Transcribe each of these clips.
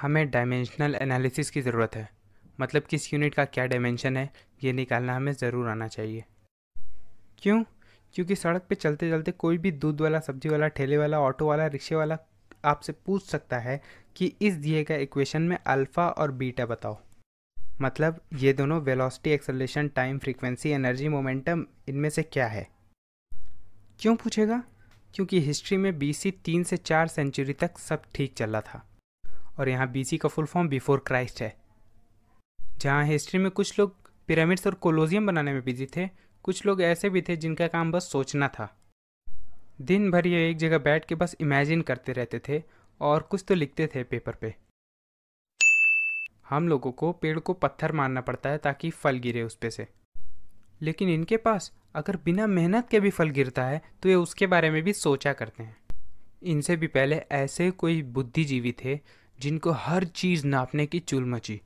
हमें dimensional analysis की ज़रूरत है मतलब किस यूनिट का क्या डायमेंशन है ये निकालना हमें ज़रूर आना चाहिए क्यों क्योंकि सड़क पे चलते चलते कोई भी दूध वाला सब्जी वाला ठेले वाला ऑटो वाला रिक्शे वाला आपसे पूछ सकता है कि इस दिए गए इक्वेशन में अल्फ़ा और बीटा बताओ मतलब ये दोनों velocity acceleration time frequency energy momentum इनमें से क्या है क्यों पूछेगा क्योंकि हिस्ट्री में बीसी तीन से चार सेंचुरी तक सब ठीक चल रहा था और यहाँ बीसी का फुल फॉर्म बिफोर क्राइस्ट है जहाँ हिस्ट्री में कुछ लोग पिरामिड्स और कोलोजियम बनाने में बिजी थे कुछ लोग ऐसे भी थे जिनका काम बस सोचना था दिन भर ये एक जगह बैठ के बस इमेजिन करते रहते थे और कुछ तो लिखते थे पेपर पे हम लोगों को पेड़ को पत्थर मारना पड़ता है ताकि फल गिरे उस पे से लेकिन इनके पास अगर बिना मेहनत के भी फल गिरता है तो ये उसके बारे में भी सोचा करते हैं इनसे भी पहले ऐसे कोई बुद्धिजीवी थे जिनको हर चीज़ नापने की चुल मची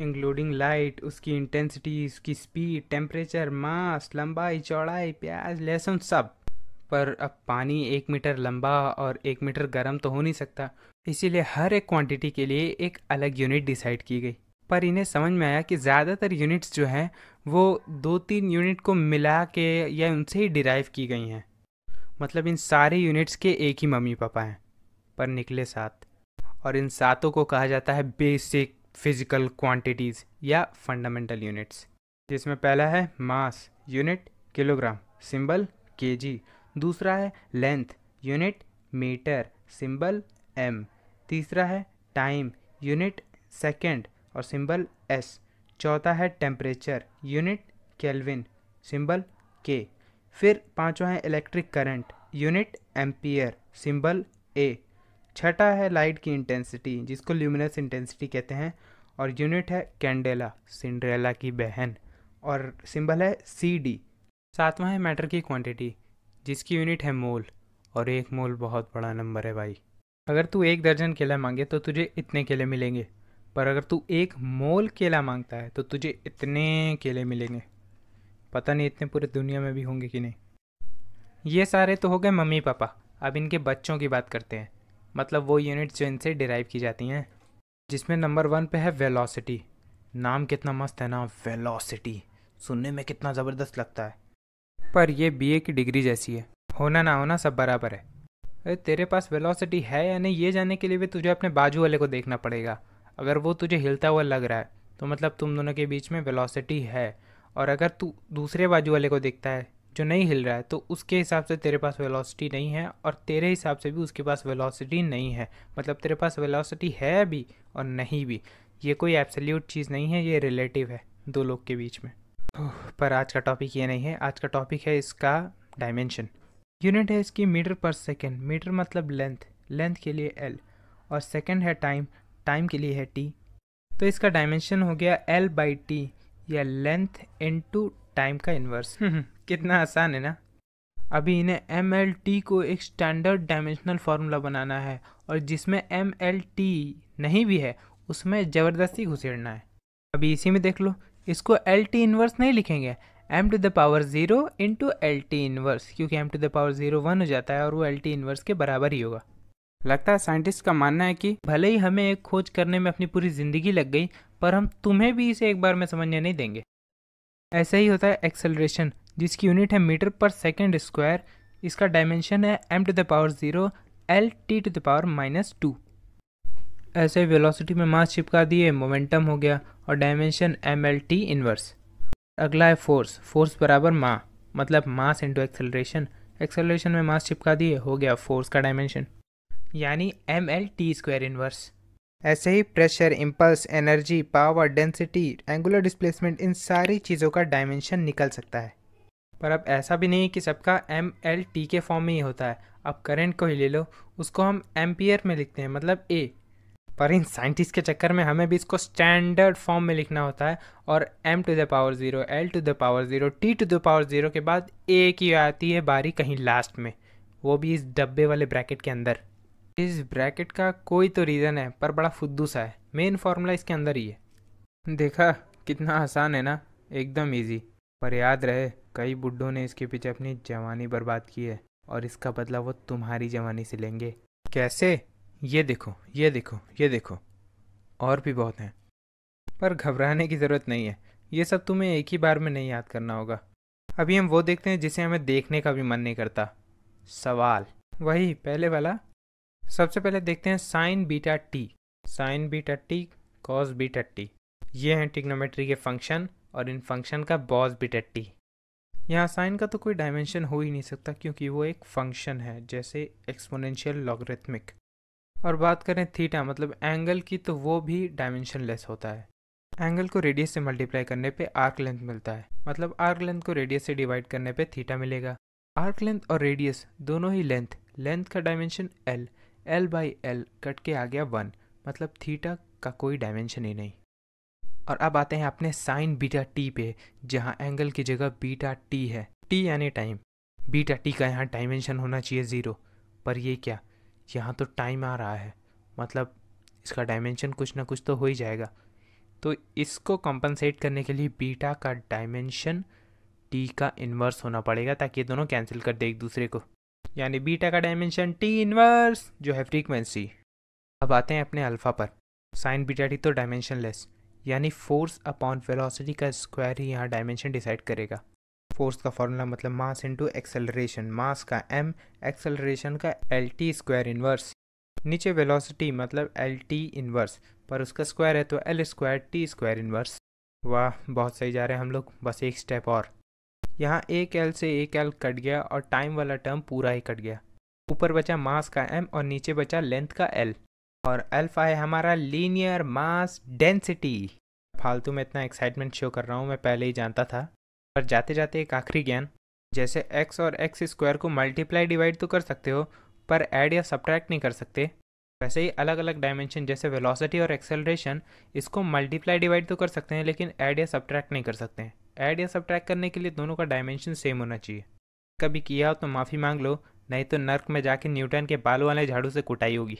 इंक्लूडिंग लाइट उसकी इंटेंसिटी उसकी स्पीड टेम्परेचर मास लंबाई चौड़ाई प्याज लहसुन सब पर अब पानी एक मीटर लंबा और एक मीटर गर्म तो हो नहीं सकता इसीलिए हर एक क्वांटिटी के लिए एक अलग यूनिट डिसाइड की गई पर इन्हें समझ में आया कि ज़्यादातर यूनिट्स जो हैं वो दो तीन यूनिट को मिला के या उनसे ही डिराइव की गई हैं मतलब इन सारे यूनिट्स के एक ही मम्मी पापा हैं पर निकले साथ और इन सातों को कहा जाता है बेसिक फिजिकल क्वांटिटीज़ या फंडामेंटल यूनिट्स जिसमें पहला है मास यूनिट किलोग्राम सिंबल के दूसरा है length unit metre symbol M तीसरा है टाइम यूनिट सेकेंड और सिंबल एस चौथा है टेम्परेचर यूनिट केल्विन सिंबल के फिर पांचवा है electric current unit ampere symbol A छठा है लाइट की इंटेंसिटी जिसको ल्यूमिनस इंटेंसिटी कहते हैं और यूनिट है कैंडेला सिंड्रेला की बहन और सिंबल है सी डी सातवां है मैटर की क्वांटिटी जिसकी यूनिट है मोल और एक मोल बहुत बड़ा नंबर है भाई अगर तू एक दर्जन केला मांगे तो तुझे इतने केले मिलेंगे पर अगर तू एक मोल केला मांगता है तो तुझे इतने केले मिलेंगे पता नहीं इतने पूरे दुनिया में भी होंगे कि नहीं ये सारे तो हो गए मम्मी पापा अब इनके बच्चों की बात करते हैं मतलब वो यूनिट्स जो इनसे डिराइव की जाती हैं जिसमें नंबर वन पे है वेलोसिटी नाम कितना मस्त है ना वेलोसिटी सुनने में कितना ज़बरदस्त लगता है पर यह बीए की डिग्री जैसी है होना ना होना सब बराबर है अरे तेरे पास वेलोसिटी है या नहीं ये जानने के लिए भी तुझे अपने बाजू वाले को देखना पड़ेगा अगर वो तुझे हिलता हुआ लग रहा है तो मतलब तुम दोनों के बीच में वेलोसिटी है और अगर तू दूसरे बाजू वाले को देखता है जो नहीं हिल रहा है तो उसके हिसाब से तेरे पास वेलोसिटी नहीं है और तेरे हिसाब से भी उसके पास वेलोसिटी नहीं है मतलब तेरे पास वेलोसिटी है भी और नहीं भी ये कोई एब्सोल्यूट चीज़ नहीं है ये रिलेटिव है दो लोग के बीच में पर आज का टॉपिक ये नहीं है आज का टॉपिक है इसका डायमेंशन यूनिट है इसकी मीटर पर सेकेंड मीटर मतलब लेंथ लेंथ के लिए एल और सेकेंड है टाइम टाइम के लिए है टी तो इसका डायमेंशन हो गया एल बाई टी या लेंथ इन टू टाइम का इन्वर्स हम्म, हम्म। कितना आसान है ना अभी इन्हें एम एल टी को एक स्टैंडर्ड डायमेंशनल फार्मूला बनाना है और जिसमें एम एल टी नहीं भी है उसमें ज़बरदस्ती घुसेड़ना है अभी इसी में देख लो इसको एल टी इन्वर्स नहीं लिखेंगे M to the power zero to L T inverse क्योंकि M to the power zero one हो जाता है और वो एल टी इन्वर्स के बराबर ही होगा लगता है साइंटिस्ट का मानना है कि भले ही हमें एक खोज करने में अपनी पूरी ज़िंदगी लग गई पर हम तुम्हें भी इसे एक बार में समझने नहीं देंगे ऐसा ही होता है एक्सेलरेशन जिसकी यूनिट है मीटर पर सेकेंड स्क्वायर इसका डायमेंशन है M to the power zero L T to the power minus two ऐसे वेलोसिटी में मास चिपका दिए मोमेंटम हो गया और dimension M L T inverse अगला है फोर्स फोर्स बराबर मा मतलब मास इंटू एक्सेलरेशन एक्सेलरेशन में मास चिपका दिए हो गया फोर्स का डायमेंशन यानी M L T square inverse ऐसे ही pressure impulse energy power density angular displacement इन सारी चीज़ों का डायमेंशन निकल सकता है पर अब ऐसा भी नहीं कि सबका एम एल टी के फॉर्म में ही होता है अब करंट को ही ले लो उसको हम एम्पियर में लिखते हैं मतलब ए पर इन साइंटिस्ट के चक्कर में हमें भी इसको स्टैंडर्ड फॉर्म में लिखना होता है और M to the power zero L to the power zero T to the power zero के बाद ए की आती है बारी कहीं लास्ट में वो भी इस डब्बे वाले ब्रैकेट के अंदर इस ब्रैकेट का कोई तो रीज़न है पर बड़ा फुद्दू सा है मेन फार्मूला इसके अंदर ही है देखा कितना आसान है ना एकदम इजी पर याद रहे कई बुढ़ों ने इसके पीछे अपनी जवानी बर्बाद की है और इसका बदला वो तुम्हारी जवानी से लेंगे कैसे ये देखो ये देखो ये देखो और भी बहुत हैं पर घबराने की ज़रूरत नहीं है ये सब तुम्हें एक ही बार में नहीं याद करना होगा अभी हम वो देखते हैं जिसे हमें देखने का भी मन नहीं करता सवाल वही पहले वाला सबसे पहले देखते हैं sine beta T sine beta T cos beta T ये हैं टिग्नोमेट्री के फंक्शन और इन फंक्शन का बॉस बीटा टी यहाँ साइन का तो कोई डायमेंशन हो ही नहीं सकता क्योंकि वो एक फंक्शन है जैसे एक्सपोनेंशियल लॉगरिथमिक और बात करें थीटा मतलब एंगल की तो वो भी डायमेंशन होता है एंगल को रेडियस से मल्टीप्लाई करने पे आर्क लेंथ मिलता है मतलब आर्क लेंथ को रेडियस से डिवाइड करने पे थीटा मिलेगा आर्क लेंथ और रेडियस दोनों ही लेंथ लेंथ का dimension L L by L cut के आ गया वन मतलब थीटा का कोई डायमेंशन ही नहीं और अब आते हैं अपने साइन बीटा टी पे जहाँ एंगल की जगह बीटा टी है टी यानी टाइम बीटा टी का यहाँ डायमेंशन होना चाहिए ज़ीरो पर ये क्या यहाँ तो टाइम आ रहा है मतलब इसका डायमेंशन कुछ ना कुछ तो हो ही जाएगा तो इसको कॉम्पनसेट करने के लिए बीटा का डायमेंशन टी का इन्वर्स होना पड़ेगा ताकि ये दोनों कैंसिल कर दे एक दूसरे को यानी बीटा का डायमेंशन टी इनवर्स जो है फ्रीक्वेंसी अब आते हैं अपने अल्फ़ा पर साइन बीटा टी तो लेस यानी फोर्स अपॉन वेलोसिटी का स्क्वायर ही यहाँ डायमेंशन डिसाइड करेगा फोर्स का फॉर्मूला मतलब मास इंटू एक्सेलरेशन मास का एम एक्सेलरेशन का एल टी स्क्वायर इनवर्स नीचे वेलोसिटी मतलब एल टी इनवर्स पर उसका स्क्वायर है तो L square T square inverse वाह बहुत सही जा रहे हैं हम लोग बस एक स्टेप और यहाँ एक एल से एक एल कट गया और टाइम वाला टर्म पूरा ही कट गया ऊपर बचा मास का एम और नीचे बचा लेंथ का एल और अल्फा है हमारा लीनियर मास डेंसिटी फालतू में इतना एक्साइटमेंट शो कर रहा हूँ मैं पहले ही जानता था पर जाते जाते एक आखिरी ज्ञान जैसे एक्स और एक्स स्क्वायर को मल्टीप्लाई डिवाइड तो कर सकते हो पर ऐड या सब्ट्रैक्ट नहीं कर सकते वैसे ही अलग अलग डायमेंशन जैसे वेलोसिटी और एक्सेलरेशन इसको मल्टीप्लाई डिवाइड तो कर सकते हैं लेकिन ऐड या सब्ट्रैक्ट नहीं कर सकते हैं ऐड या सब करने के लिए दोनों का डायमेंशन सेम होना चाहिए कभी किया हो तो माफ़ी मांग लो नहीं तो नर्क में जाके न्यूटन के बालों वाले झाड़ू से कुटाई होगी